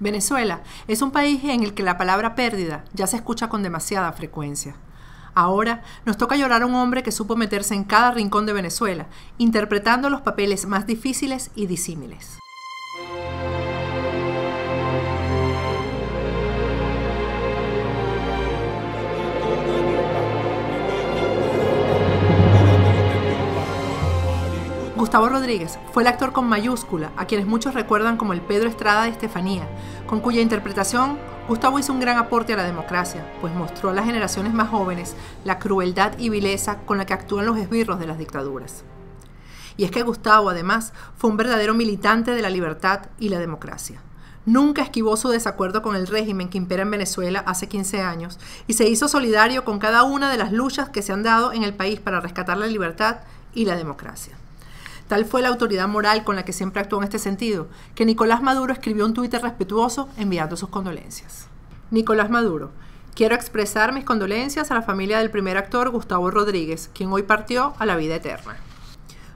Venezuela es un país en el que la palabra pérdida ya se escucha con demasiada frecuencia. Ahora nos toca llorar a un hombre que supo meterse en cada rincón de Venezuela, interpretando los papeles más difíciles y disímiles. Gustavo Rodríguez fue el actor con mayúscula, a quienes muchos recuerdan como el Pedro Estrada de Estefanía, con cuya interpretación Gustavo hizo un gran aporte a la democracia, pues mostró a las generaciones más jóvenes la crueldad y vileza con la que actúan los esbirros de las dictaduras. Y es que Gustavo, además, fue un verdadero militante de la libertad y la democracia. Nunca esquivó su desacuerdo con el régimen que impera en Venezuela hace 15 años y se hizo solidario con cada una de las luchas que se han dado en el país para rescatar la libertad y la democracia. Tal fue la autoridad moral con la que siempre actuó en este sentido, que Nicolás Maduro escribió un Twitter respetuoso enviando sus condolencias. Nicolás Maduro, quiero expresar mis condolencias a la familia del primer actor Gustavo Rodríguez, quien hoy partió a la vida eterna.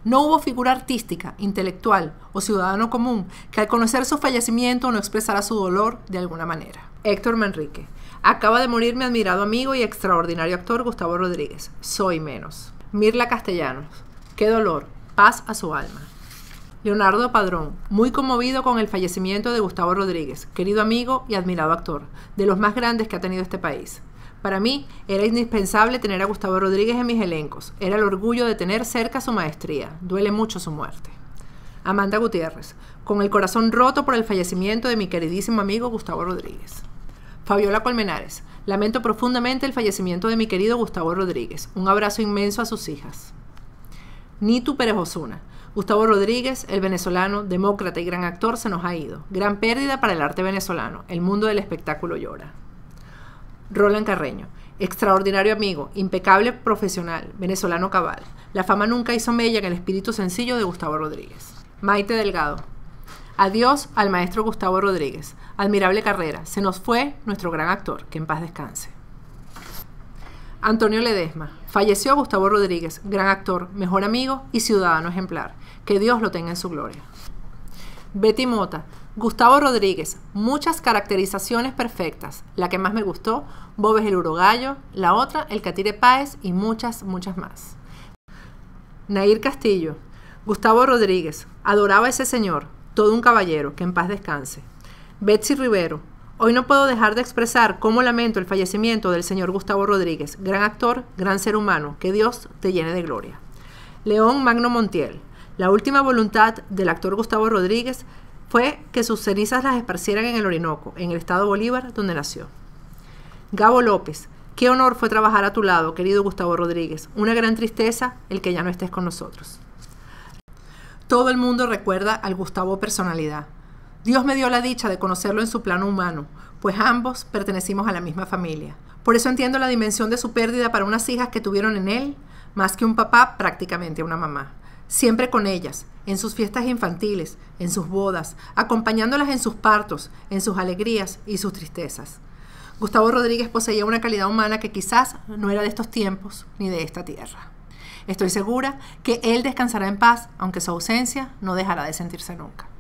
No hubo figura artística, intelectual o ciudadano común que al conocer su fallecimiento no expresara su dolor de alguna manera. Héctor Manrique. Acaba de morir mi admirado amigo y extraordinario actor Gustavo Rodríguez. Soy menos. Mirla Castellanos. Qué dolor, Paz a su alma. Leonardo Padrón, muy conmovido con el fallecimiento de Gustavo Rodríguez, querido amigo y admirado actor, de los más grandes que ha tenido este país. Para mí era indispensable tener a Gustavo Rodríguez en mis elencos, era el orgullo de tener cerca su maestría, duele mucho su muerte. Amanda Gutiérrez, con el corazón roto por el fallecimiento de mi queridísimo amigo Gustavo Rodríguez. Fabiola Colmenares, lamento profundamente el fallecimiento de mi querido Gustavo Rodríguez, un abrazo inmenso a sus hijas. Nitu Pérez Osuna. Gustavo Rodríguez, el venezolano, demócrata y gran actor, se nos ha ido. Gran pérdida para el arte venezolano. El mundo del espectáculo llora. Roland Carreño, extraordinario amigo, impecable profesional, venezolano cabal. La fama nunca hizo mella en el espíritu sencillo de Gustavo Rodríguez. Maite Delgado. Adiós al maestro Gustavo Rodríguez. Admirable carrera. Se nos fue nuestro gran actor. Que en paz descanse. Antonio Ledesma. Falleció Gustavo Rodríguez, gran actor, mejor amigo y ciudadano ejemplar. Que Dios lo tenga en su gloria. Betty Mota. Gustavo Rodríguez, muchas caracterizaciones perfectas. La que más me gustó, Bob es el urogallo, la otra, el Catire Páez y muchas, muchas más. Nair Castillo, Gustavo Rodríguez, adoraba ese señor, todo un caballero, que en paz descanse. Betsy Rivero, Hoy no puedo dejar de expresar cómo lamento el fallecimiento del señor Gustavo Rodríguez, gran actor, gran ser humano, que Dios te llene de gloria. León Magno Montiel. La última voluntad del actor Gustavo Rodríguez fue que sus cenizas las esparcieran en el Orinoco, en el estado Bolívar, donde nació. Gabo López. Qué honor fue trabajar a tu lado, querido Gustavo Rodríguez. Una gran tristeza el que ya no estés con nosotros. Todo el mundo recuerda al Gustavo personalidad, Dios me dio la dicha de conocerlo en su plano humano, pues ambos pertenecimos a la misma familia. Por eso entiendo la dimensión de su pérdida para unas hijas que tuvieron en él, más que un papá, prácticamente una mamá. Siempre con ellas, en sus fiestas infantiles, en sus bodas, acompañándolas en sus partos, en sus alegrías y sus tristezas. Gustavo Rodríguez poseía una calidad humana que quizás no era de estos tiempos ni de esta tierra. Estoy segura que él descansará en paz, aunque su ausencia no dejará de sentirse nunca.